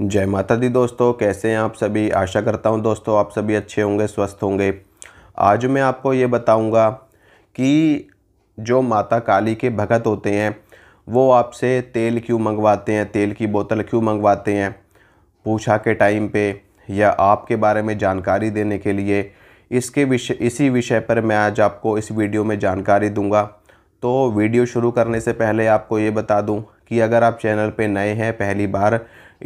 जय माता दी दोस्तों कैसे हैं आप सभी आशा करता हूं दोस्तों आप सभी अच्छे होंगे स्वस्थ होंगे आज मैं आपको ये बताऊंगा कि जो माता काली के भगत होते हैं वो आपसे तेल क्यों मंगवाते हैं तेल की बोतल क्यों मंगवाते हैं पूछा के टाइम पे या आपके बारे में जानकारी देने के लिए इसके विषय इसी विषय पर मैं आज आपको इस वीडियो में जानकारी दूंगा तो वीडियो शुरू करने से पहले आपको ये बता दूं कि अगर आप चैनल पे नए हैं पहली बार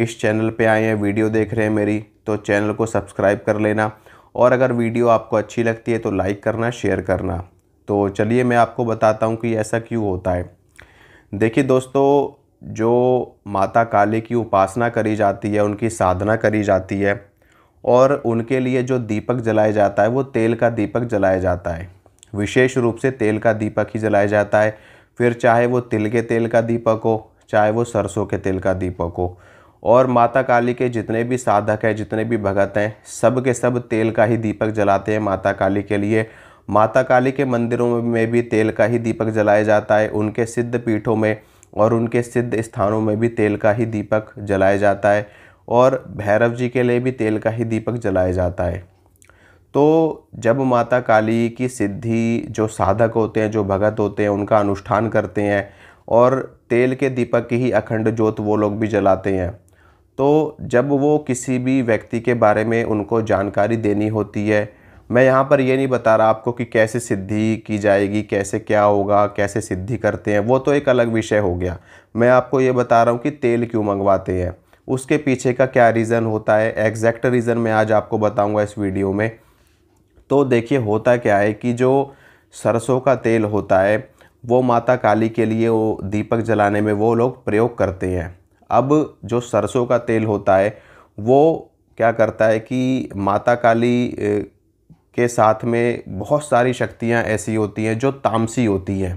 इस चैनल पे आए हैं वीडियो देख रहे हैं मेरी तो चैनल को सब्सक्राइब कर लेना और अगर वीडियो आपको अच्छी लगती है तो लाइक करना शेयर करना तो चलिए मैं आपको बताता हूँ कि ऐसा क्यों होता है देखिए दोस्तों जो माता काली की उपासना करी जाती है उनकी साधना करी जाती है और उनके लिए जो दीपक जलाया जाता है वो तेल का दीपक जलाया जाता है विशेष रूप से तेल का दीपक ही जलाया जाता है फिर चाहे वो तिल के तेल का दीपक हो चाहे वो सरसों के तेल का दीपक हो और माता काली के जितने भी साधक हैं जितने भी भगत हैं सब के सब तेल का ही दीपक जलाते हैं माता काली के लिए माता काली के मंदिरों में भी तेल का ही दीपक जलाया जाता है उनके सिद्ध पीठों में और उनके सिद्ध स्थानों में भी तेल का ही दीपक जलाया जाता है और भैरव जी के लिए भी तेल का ही दीपक जलाया जाता है तो जब माता काली की सिद्धि जो साधक होते हैं जो भगत होते हैं उनका अनुष्ठान करते हैं और तेल के दीपक की ही अखंड जोत वो लोग भी जलाते हैं तो जब वो किसी भी व्यक्ति के बारे में उनको जानकारी देनी होती है मैं यहाँ पर ये नहीं बता रहा आपको कि कैसे सिद्धि की जाएगी कैसे क्या होगा कैसे सिद्धि करते हैं वो तो एक अलग विषय हो गया मैं आपको ये बता रहा हूँ कि तेल क्यों मंगवाते हैं उसके पीछे का क्या रीज़न होता है एग्जैक्ट रीज़न मैं आज आपको बताऊँगा इस वीडियो में तो देखिए होता क्या है कि जो सरसों का तेल होता है वो माता काली के लिए वो दीपक जलाने में वो लोग प्रयोग करते हैं अब जो सरसों का तेल होता है वो क्या करता है कि माता काली के साथ में बहुत सारी शक्तियाँ ऐसी होती हैं जो तामसी होती हैं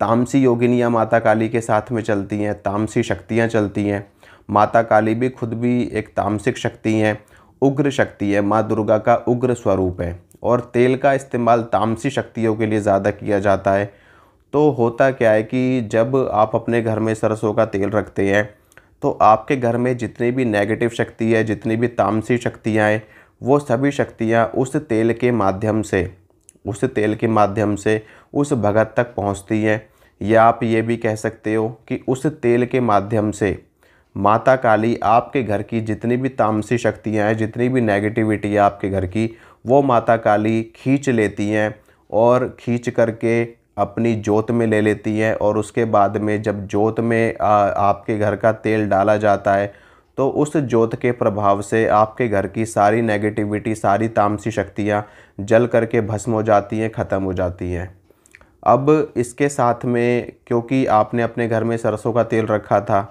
तामसी योगिनियाँ माता काली के साथ में चलती हैं तामसी शक्तियाँ चलती हैं माता काली भी खुद भी एक तामसिक शक्ति हैं उग्र शक्ति है माँ दुर्गा का उग्र स्वरूप है और तेल का इस्तेमाल तामसी शक्तियों के लिए ज़्यादा किया जाता है तो होता क्या है कि जब आप अपने घर में सरसों का तेल रखते हैं तो आपके घर में जितनी भी नेगेटिव शक्ति है जितनी भी तामसी शक्तियाँ हैं वो सभी शक्तियाँ उस तेल के माध्यम से उस तेल के माध्यम से उस भगत तक पहुँचती हैं या आप ये भी कह सकते हो कि उस तेल के माध्यम से माता काली आपके घर की जितनी भी तामसी शक्तियाँ हैं जितनी भी नेगेटिविटी है आपके घर की वो माता काली खींच लेती हैं और खींच करके अपनी जोत में ले लेती है और उसके बाद में जब जोत में आ, आपके घर का तेल डाला जाता है तो उस जोत के प्रभाव से आपके घर की सारी नेगेटिविटी सारी तामसी शक्तियाँ जल करके भस्म हो जाती हैं ख़त्म हो जाती हैं अब इसके साथ में क्योंकि आपने अपने घर में सरसों का तेल रखा था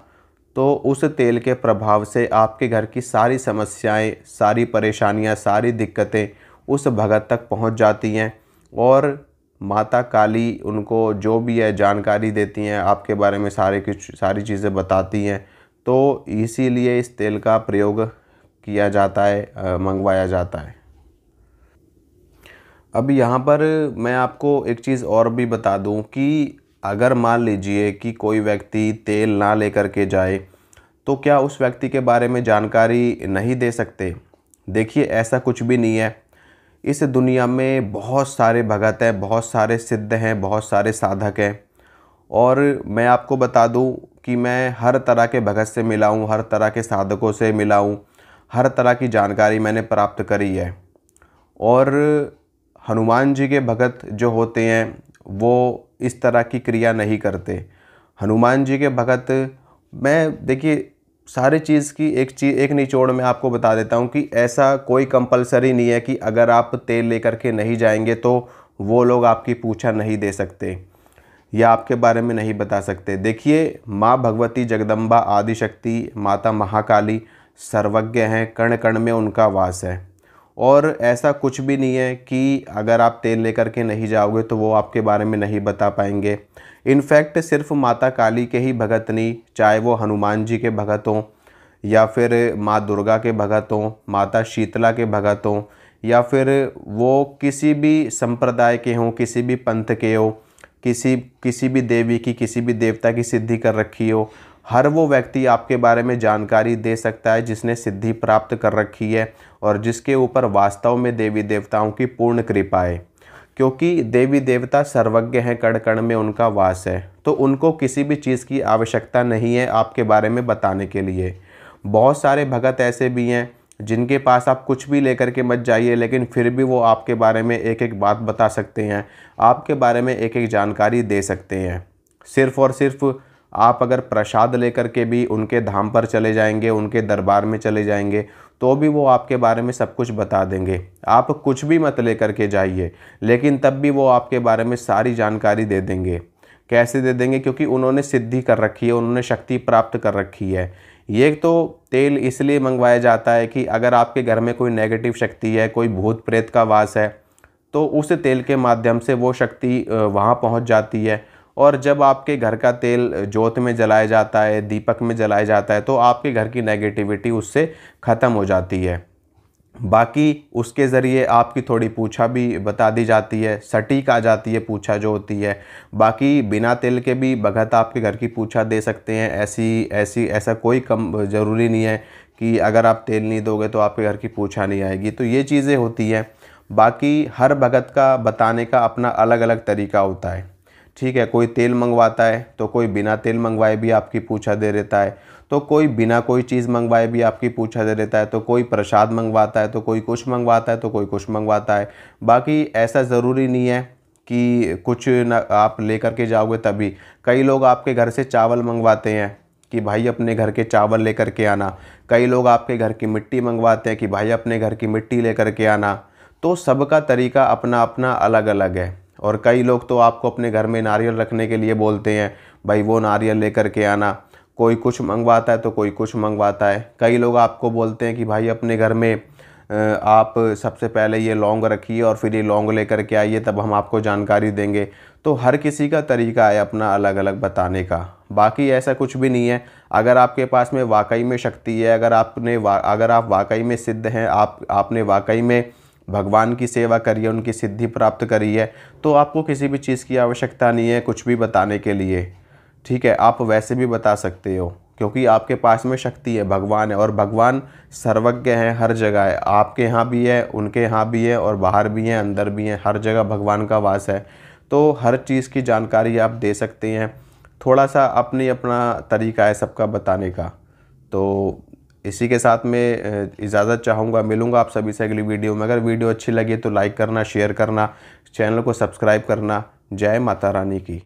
तो उस तेल के प्रभाव से आपके घर की सारी समस्याएं सारी परेशानियां सारी दिक्कतें उस भगत तक पहुंच जाती हैं और माता काली उनको जो भी है जानकारी देती हैं आपके बारे में सारे कुछ सारी चीज़ें बताती हैं तो इसीलिए इस तेल का प्रयोग किया जाता है मंगवाया जाता है अब यहाँ पर मैं आपको एक चीज़ और भी बता दूँ कि अगर मान लीजिए कि कोई व्यक्ति तेल ना लेकर के जाए तो क्या उस व्यक्ति के बारे में जानकारी नहीं दे सकते देखिए ऐसा कुछ भी नहीं है इस दुनिया में बहुत सारे भगत हैं बहुत सारे सिद्ध हैं बहुत सारे साधक हैं और मैं आपको बता दूं कि मैं हर तरह के भगत से मिला हूँ हर तरह के साधकों से मिला हूँ हर तरह की जानकारी मैंने प्राप्त करी है और हनुमान जी के भगत जो होते हैं वो इस तरह की क्रिया नहीं करते हनुमान जी के भगत मैं देखिए सारी चीज़ की एक चीज एक निचोड़ में आपको बता देता हूँ कि ऐसा कोई कंपलसरी नहीं है कि अगर आप तेल लेकर के नहीं जाएंगे तो वो लोग आपकी पूछा नहीं दे सकते या आपके बारे में नहीं बता सकते देखिए माँ भगवती जगदम्बा आदिशक्ति माता महाकाली सर्वज्ञ हैं कण कण में उनका वास है और ऐसा कुछ भी नहीं है कि अगर आप तेल लेकर के नहीं जाओगे तो वो आपके बारे में नहीं बता पाएंगे इनफैक्ट सिर्फ माता काली के ही भगत नहीं चाहे वो हनुमान जी के भगत हों या फिर माँ दुर्गा के भगत हों माता शीतला के भगत हों या फिर वो किसी भी संप्रदाय के हों किसी भी पंथ के हो किसी किसी भी देवी की किसी भी देवता की सिद्धि कर रखी हो हर वो व्यक्ति आपके बारे में जानकारी दे सकता है जिसने सिद्धि प्राप्त कर रखी है और जिसके ऊपर वास्तव में देवी देवताओं की पूर्ण कृपा है क्योंकि देवी देवता सर्वज्ञ हैं कण कण में उनका वास है तो उनको किसी भी चीज़ की आवश्यकता नहीं है आपके बारे में बताने के लिए बहुत सारे भगत ऐसे भी हैं जिनके पास आप कुछ भी लेकर के मत जाइए लेकिन फिर भी वो आपके बारे में एक एक बात बता सकते हैं आपके बारे में एक एक जानकारी दे सकते हैं सिर्फ़ और सिर्फ़ आप अगर प्रसाद लेकर के भी उनके धाम पर चले जाएंगे उनके दरबार में चले जाएंगे तो भी वो आपके बारे में सब कुछ बता देंगे आप कुछ भी मत ले करके जाइए लेकिन तब भी वो आपके बारे में सारी जानकारी दे देंगे कैसे दे देंगे क्योंकि उन्होंने सिद्धि कर रखी है उन्होंने शक्ति प्राप्त कर रखी है ये तो तेल इसलिए मंगवाया जाता है कि अगर आपके घर में कोई नेगेटिव शक्ति है कोई भूत प्रेत का वास है तो उस तेल के माध्यम से वो शक्ति वहाँ पहुँच जाती है और जब आपके घर का तेल जोत में जलाया जाता है दीपक में जलाया जाता है तो आपके घर की नेगेटिविटी उससे ख़त्म हो जाती है बाकी उसके ज़रिए आपकी थोड़ी पूछा भी बता दी जाती है सटीक आ जाती है पूछा जो होती है बाकी बिना तेल के भी भगत आपके घर की पूछा दे सकते हैं ऐसी ऐसी ऐसा कोई कम ज़रूरी नहीं है कि अगर आप तेल नहीं दोगे तो आपके घर की पूछा नहीं आएगी तो ये चीज़ें होती हैं बाकी हर भगत का बताने का अपना अलग अलग तरीका होता है ठीक है कोई तेल मंगवाता है तो कोई बिना तेल मंगवाए भी आपकी पूछा दे देता है तो कोई बिना कोई चीज़ मंगवाए भी आपकी पूछा दे देता है तो कोई प्रसाद मंगवाता है तो कोई कुछ मंगवाता है तो कोई कुछ मंगवाता है बाकी ऐसा ज़रूरी नहीं है कि कुछ ना आप लेकर के जाओगे तभी कई लोग आपके घर से चावल मंगवाते हैं कि भाई अपने घर के चावल लेकर के आना कई लोग आपके घर की मिट्टी मंगवाते हैं कि भाई अपने घर की मिट्टी लेकर के आना तो सबका तरीका अपना अपना अलग अलग है और कई लोग तो आपको अपने घर में नारियल रखने के लिए बोलते हैं भाई वो नारियल लेकर के आना कोई कुछ मंगवाता है तो कोई कुछ मंगवाता है कई लोग आपको बोलते हैं कि भाई अपने घर में आप सबसे पहले ये लौंग रखिए और फिर ये लौंग लेकर के आइए तब हम आपको जानकारी देंगे तो हर किसी का तरीका है अपना अलग अलग बताने का बाकी ऐसा कुछ भी नहीं है अगर आपके पास में वाकई में शक्ति है अगर आपने अगर आप वाकई में सिद्ध हैं आप आपने वाकई में भगवान की सेवा करिए उनकी सिद्धि प्राप्त करिए तो आपको किसी भी चीज़ की आवश्यकता नहीं है कुछ भी बताने के लिए ठीक है आप वैसे भी बता सकते हो क्योंकि आपके पास में शक्ति है भगवान है और भगवान सर्वज्ञ है हर जगह है आपके यहाँ भी है उनके यहाँ भी है और बाहर भी हैं अंदर भी हैं हर जगह भगवान का वास है तो हर चीज़ की जानकारी आप दे सकते हैं थोड़ा सा अपनी अपना तरीका है सबका बताने का तो इसी के साथ मैं इजाज़त चाहूँगा मिलूँगा आप सभी से अगली वीडियो में अगर वीडियो अच्छी लगी तो लाइक करना शेयर करना चैनल को सब्सक्राइब करना जय माता रानी की